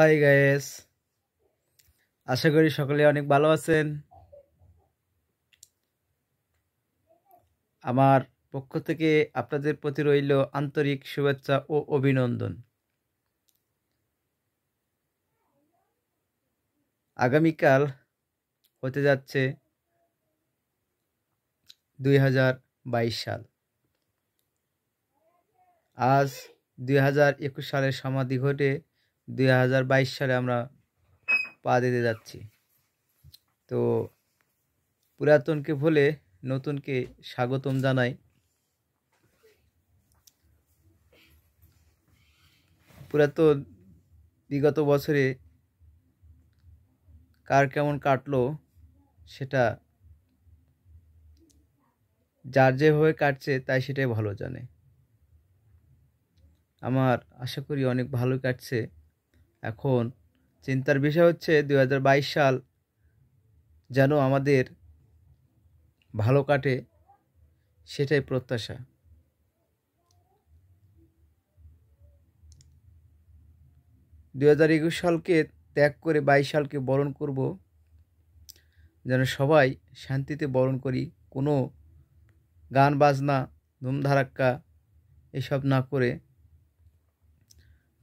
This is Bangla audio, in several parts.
হাই গায়েস আশা করি সকলে অনেক ভালো আছেন আমার পক্ষ থেকে আপনাদের প্রতি রইল আন্তরিক শুভেচ্ছা ও অভিনন্দন আগামীকাল হতে যাচ্ছে দুই সাল আজ দুই সালের সমাধি ঘটে দুই সালে আমরা পা দিতে যাচ্ছি তো পুরাতনকে ভুলে নতুনকে স্বাগতম জানাই পুরাতন বিগত বছরে কার কেমন কাটলো সেটা যার যেভাবে কাটছে তাই সেটাই ভালো জানে আমার আশা করি অনেক ভালো কাটছে এখন চিন্তার বিষয় হচ্ছে দু সাল যেন আমাদের ভালো কাটে সেটাই প্রত্যাশা দু হাজার একুশ সালকে ত্যাগ করে বাইশ সালকে বরণ করব যেন সবাই শান্তিতে বরণ করি কোনো গান বাজনা ধুমধারাক্কা এসব না করে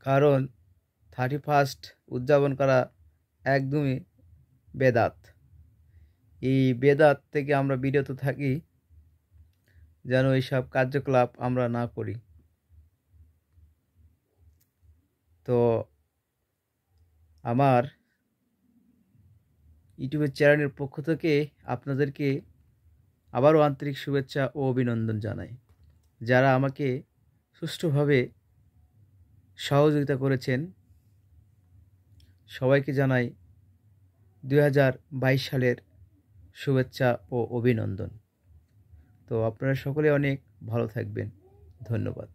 কারণ থার্টি ফার্স্ট উদযাপন করা একদমই বেদাত এই বেদাত থেকে আমরা বিরত থাকি যেন এইসব কার্যকলাপ আমরা না করি তো আমার ইউটিউবের চ্যানেলের পক্ষ থেকে আপনাদেরকে আবারও আন্তরিক শুভেচ্ছা ও অভিনন্দন জানাই যারা আমাকে সুষ্ঠুভাবে সহযোগিতা করেছেন সবাইকে জানাই দুই সালের শুভেচ্ছা ও অভিনন্দন তো আপনারা সকলে অনেক ভালো থাকবেন ধন্যবাদ